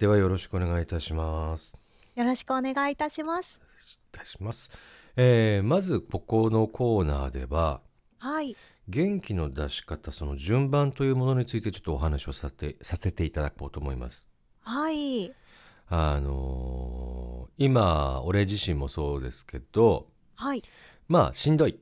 ではよろしくお願いいたします。よろしくお願いいたします。いたします。えー、まずここのコーナーでは、はい、元気の出し方その順番というものについてちょっとお話をさせてさせていただこうと思います。はい。あのー、今俺自身もそうですけど、はい、まあしんどい。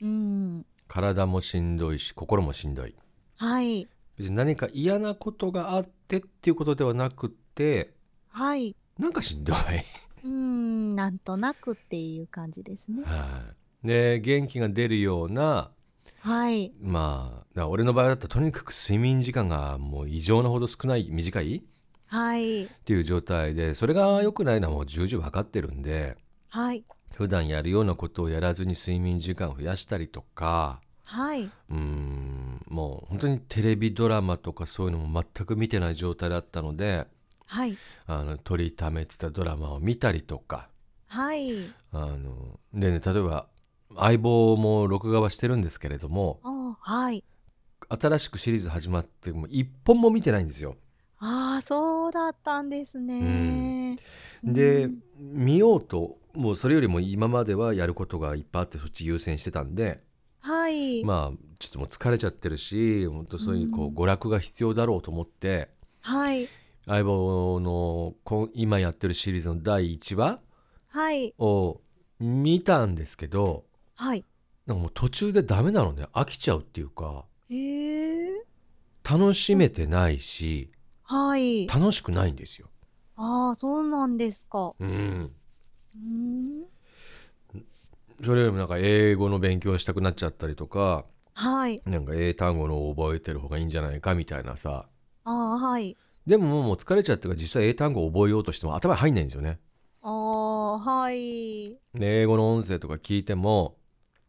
うん。体もしんどいし心もしんどい。はい。何か嫌なことがあってっていうことではなくてはい。なんかしんどいうん、なんとなくっていう感じですね。はいで元気が出るようなはい。まあ俺の場合だったらとにかく睡眠時間がもう異常なほど少ない短いっはい。ていう状態でそれが良くないのはもう重々分かってるんではい。普段やるようなことをやらずに睡眠時間を増やしたりとかはい、うんもう本当にテレビドラマとかそういうのも全く見てない状態だったので、はい、あの撮りためてたドラマを見たりとか、はい、あのでね例えば「相棒」も録画はしてるんですけれども、はい、新しくシリーズ始まっても一本も見てないんですよ。ああそうだったんですね。うん、で、うん、見ようともうそれよりも今まではやることがいっぱいあってそっち優先してたんで、いまあ、ちょっともう疲れちゃってるし本当そういうこう、娯楽が必要だろうと思って、はい、相棒の今やってるシリーズの第1話を見たんですけど、はい、なんかもう途中でダメなのね飽きちゃうっていうか、えー、楽しめてないし、はい、楽しくないんですよ。ああそうなんですか。うん、うんそれよりもなんか英語の勉強したくなっちゃったりとかはい。なんか英単語の覚えてる方がいいんじゃないかみたいなさああ、はい。でももう疲れちゃってから実際英単語を覚えようとしても頭に入んないんですよね。ああ、はい。英語の音声とか聞いても、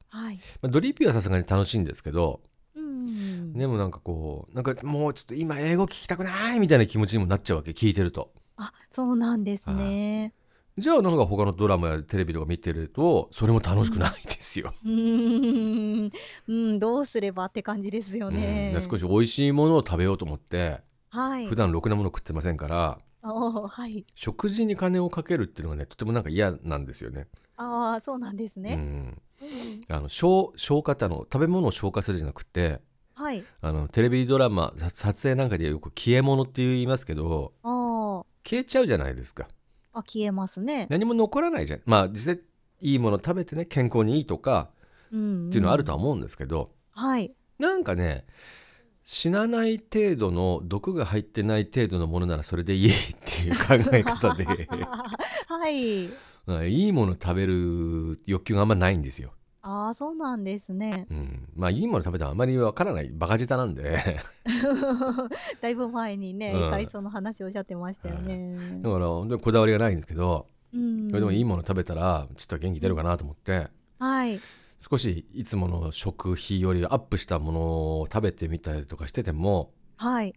はい。まあ、ドリーピーはさすがに楽しいんですけどうん。でもなんかこうなんかもうちょっと今英語聞きたくないみたいな気持ちにもなっちゃうわけ聞いてると。あ、そうなんですはいね。じゃあなんか他のドラマやテレビとか見てるとそれも楽しくないですよ。うん、うんどうすればって感じですよね。少し美味しいものを食べようと思って、はい、普段ろくなもの食ってませんから、はい、食事に金をかけるっていうのがねとてもなんか嫌なんですよね。ああそうなんですね。うん、あの消消化っての食べ物を消化するじゃなくて、はい、あのテレビドラマ撮影なんかでよく消え物って言いますけど消えちゃうじゃないですか。あ消えますね。何も残らないじゃんまあ実際いいもの食べてね健康にいいとかっていうのはあるとは思うんですけど、はいなんかね死なない程度の毒が入ってない程度のものならそれでいいっていう考え方で はい、いいもの食べる欲求があんまないんですよ。ああ、そうなんですね。うん、まあいいもの食べたらあまりわからないバカ舌なんで だいぶ前にね、うん、の話をおっしゃってましたよね。うん、だから本当にこだわりがないんですけど、うん、でもいいもの食べたらちょっと元気出るかなと思って、はい、少しいつもの食費よりアップしたものを食べてみたりとかしてても、はい、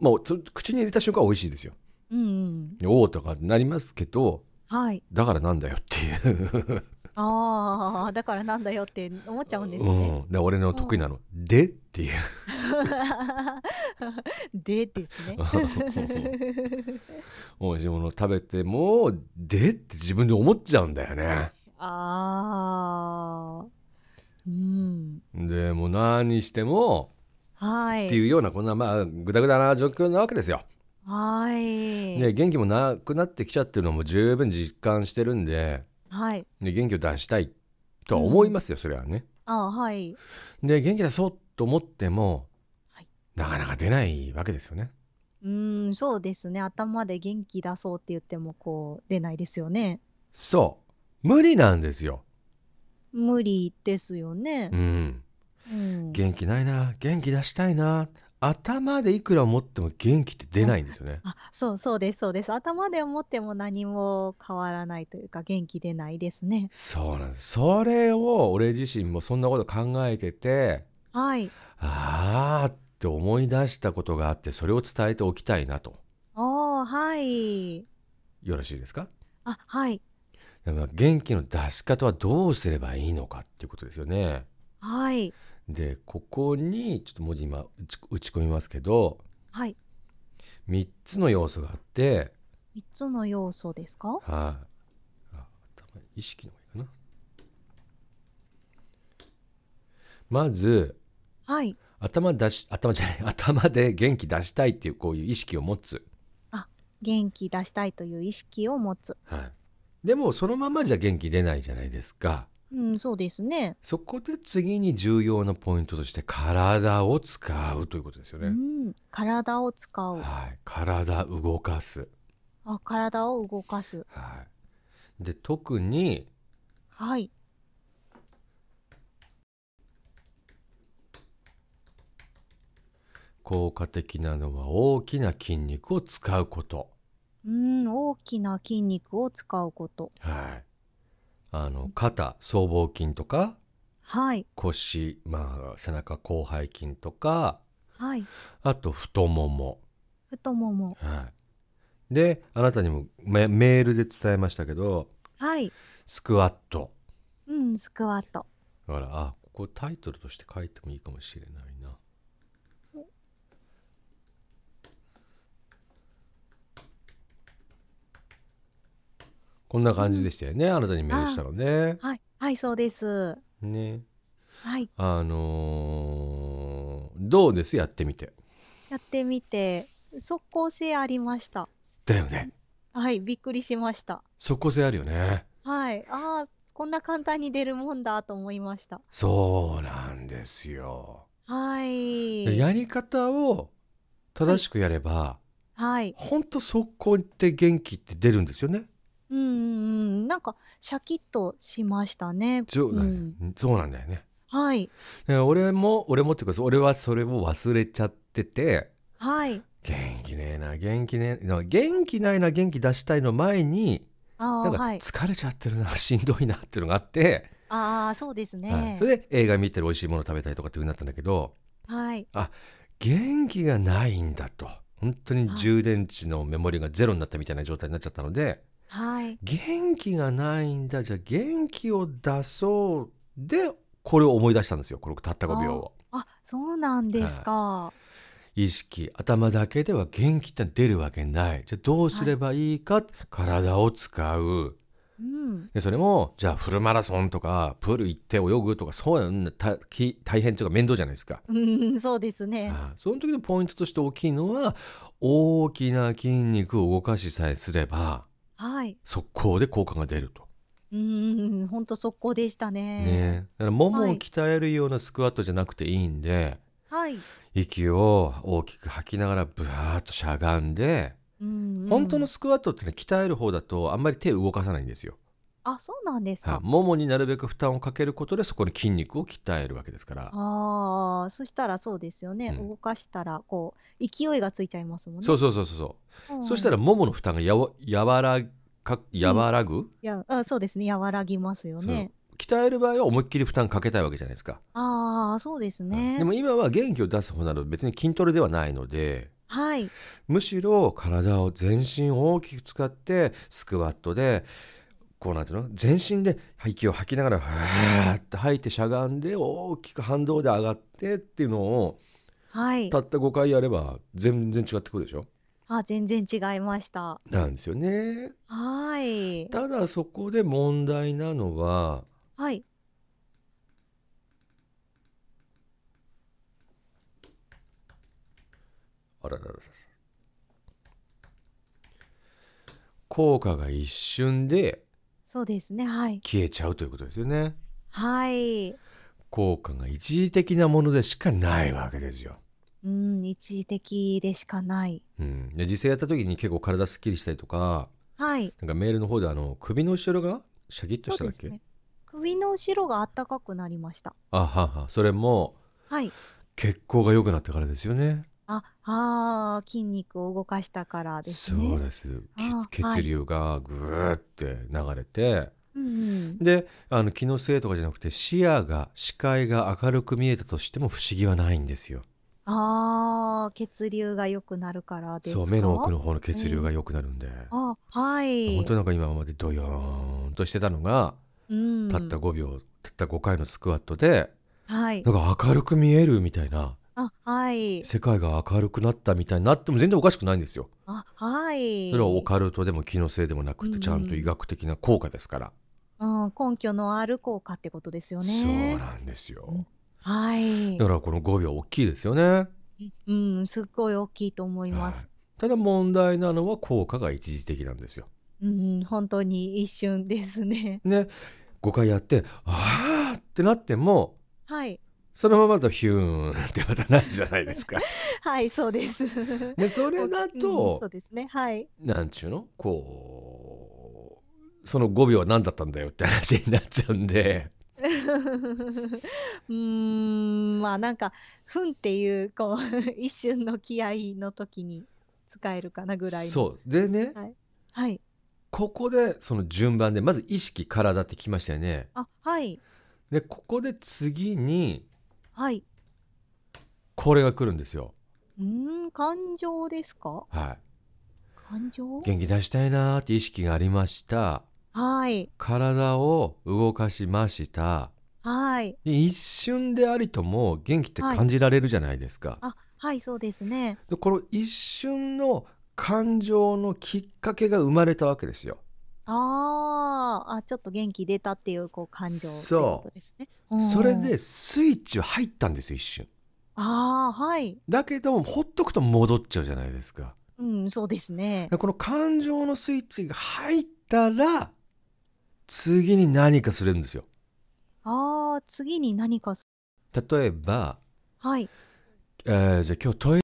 まあ口に入れた瞬間美味しいですよ。うん、おおとかなりますけど、はい、だからなんだよっていうああだからなんだよって思っちゃうんですね。うん、で俺の得意なの「で」っていう。でですね。しいもの食べても「で」って自分で思っちゃうんだよね。ああ。うん、でも何しても、はい、っていうようなこんなまあぐだぐだな状況なわけですよ。はい、で元気もなくなってきちゃってるのも十分実感してるんで。はい、で元気を出したいとは思いますよ、うん、それはね。あはい、で元気出そうと思っても、はい、なかなか出ないわけですよね。うんそうですね頭で元気出そうって言ってもこう出ないですよね。そう無理なんですよ。無理ですよね。うん、うん、元気ないな元気出したいな頭でいくら思っても元気って出ないんですよね。あ、そうそうですそうです。頭で思っても何も変わらないというか元気出ないですね。そうなんです。それを俺自身もそんなこと考えてて、はい。ああって思い出したことがあって、それを伝えておきたいなと。おお、はい。よろしいですか？あ、はい。だから元気の出し方はどうすればいいのかっていうことですよね。はい。で、ここにちょっと文字今打ち打ち込みますけど、はい。3つの要素があって、3つの要素ですかはい、あ。頭意識の方がいいかな。まず、はい。頭出し、頭じゃない、頭で元気出したいっていうこういう意識を持つ。あ、元気出したいという意識を持つ。はい。でもそのままじゃ元気出ないじゃないですか。うん、そうですね。そこで次に重要なポイントとして体を使うということですよね。うん、体を使う。はい、体動かす。あ、体を動かす。はい。で、特に。はい。効果的なのは大きな筋肉を使うこと。うん、大きな筋肉を使うこと。はい。あの肩僧帽筋とかはい腰、まあ、背中広背筋とかはいあと太もも、太ももはい、であなたにもメメールで伝えましたけどはいスクワットうんスクワットだからあここタイトルとして書いてもいいかもしれないなこんな感じでしたよね、うん、あなたにメールしたのね。はい、はい、そうです。ね。はい。あのー、どうですやってみて。やってみて即効性ありました。だよね。はい、びっくりしました。即効性あるよね。はい、ああ、こんな簡単に出るもんだと思いました。そうなんですよ。はい。やり方を正しくやれば、はい。本当速攻って元気って出るんですよね。うんなんかシャキッとしましたね。そうね、うん、そうなんだよね。はい。俺も俺もっていうか俺はそれを忘れちゃってて。はい。元気ねえな元気ねえな元気ないな元気出したいの前になんか疲れちゃってるな、はい、しんどいなっていうのがあってあそうですね、はい、それで映画見てる美味しいもの食べたいとかっていうふうになったんだけど、はい、あ元気がないんだと本当に充電池のメモリがゼロになったみたいな状態になっちゃったので、はい、元気がないんだじゃあ元気を出そうでこれを思い出したんですよこのたった5秒を。あそうなんですか、はい、意識頭だけでは元気って出るわけないじゃあどうすればいいか、はい、体を使う。うん、でそれもじゃあフルマラソンとかプール行って泳ぐとかそういうの大変というか面倒じゃないですか。うん、そうですねその時のポイントとして大きいのは大きな筋肉を動かしさえすればはい。速攻で効果が出ると。うん、ほん速攻でしたね。ね。だからももを鍛えるようなスクワットじゃなくていいんで、はい。息を大きく吐きながらブワーッとしゃがんで、うん本当のスクワットって鍛える方だとあんまり手動かさないんですよ。あ、そうなんですはい、か。ももになるべく負担をかけることでそこに筋肉を鍛えるわけですからああ、そしたらそうですよね。うん動かしたら、こう、勢いがついちゃいますもんね。そうそうそうそうそう、んそしたらももの負担がやわ和らか和らぐ、いや、あ、そうですね。和らぎますよね。鍛える場合は思いっきり負担かけたいわけじゃないですか、ああ、そうですはいね。でも今は元気を出す方など別に筋トレではないのではい。むしろ体を全身大きく使ってスクワットでこうなんていうの全身で息を吐きながらふーって吐いてしゃがんで大きく反動で上がってっていうのを、はい、たった5回やれば全然違ってくるでしょあ全然違いましたなんですよねはいただそこで問題なのははいあらららら効果が一瞬でそうですね。はい。消えちゃうということですよね。はい。効果が一時的なものでしかないわけですよ。うん、一時的でしかない。うん、で実際やった時に結構体すっきりしたりとか、はい。なんかメールの方であの首の後ろがシャキッとしただけ、ね。首の後ろが暖かくなりました。あはは、それも、はい。血行が良くなってからですよね。あ、ああ、筋肉を動かしたからですそうです。血流がぐーって流れて、で、あの気のせいとかじゃなくて視野が視界が明るく見えたとしても不思議はないんですよ。ああ、血流が良くなるからでそう、目の奥の方の血流が良くなるんで、あ、は本当い。なんか今までドヨーンとしてたのが、たったん。5秒、たった5回のスクワットで、なんか明るく見えるみたいな。あ、はい。世界が明るくなったみたいになっても全然おかしくないんですよ。あ、はい、それはオカルトでも気のせいでもなくてちゃんと医学的な効果ですから。うん。うん、根拠のある効果ってことですよね。そうなんですうん、よ。はい。だからこの語尾は大きいですよね。うん、すっごい大きいと思いまはす。い。ただ問題なのは効果が一時的なんですよ。うん、本当に一瞬ですね。ね。5回やって、ああってなっても、はい。そのままだとヒューンってまたなるじゃないですか。はいそうです。でそれだと、そうですねはい、なんちゅうのこうその5秒は何だったんだよって話になっちゃうんで。うんまあなんか「ふん」っていうこう 一瞬の気合いの時に使えるかなぐらいそうでね、はい、はい、ここでその順番でまず意識体ってきましたよねあはいでここで次にはい。これが来るんですよ。うーん、感情ですか？はい。感情？元気出したいなって意識がありました。はい。体を動かしました。はい。で、一瞬でありとも元気って感じられるじゃないですか。あ、はい、そうですね。で、この一瞬の感情のきっかけが生まれたわけですよ。ああ、ちょっと元気出たっていうこう感情ですね。そう。それでスイッチは入ったんですよ、一瞬。ああ、はい。だけど、ほっとくと戻っちゃうじゃないですか。うん、そうですね。この感情のスイッチが入ったら、次に何かするんですよ。ああ、次に何かする。例えば、はい。えー、じゃあ今日トイレ